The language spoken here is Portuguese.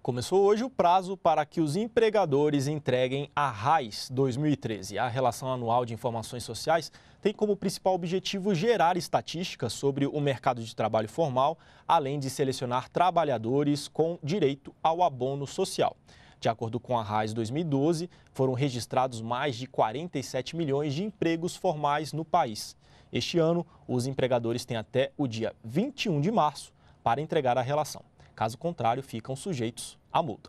Começou hoje o prazo para que os empregadores entreguem a RAIS 2013. A Relação Anual de Informações Sociais tem como principal objetivo gerar estatísticas sobre o mercado de trabalho formal, além de selecionar trabalhadores com direito ao abono social. De acordo com a RAIS 2012, foram registrados mais de 47 milhões de empregos formais no país. Este ano, os empregadores têm até o dia 21 de março para entregar a relação. Caso contrário, ficam sujeitos à multa.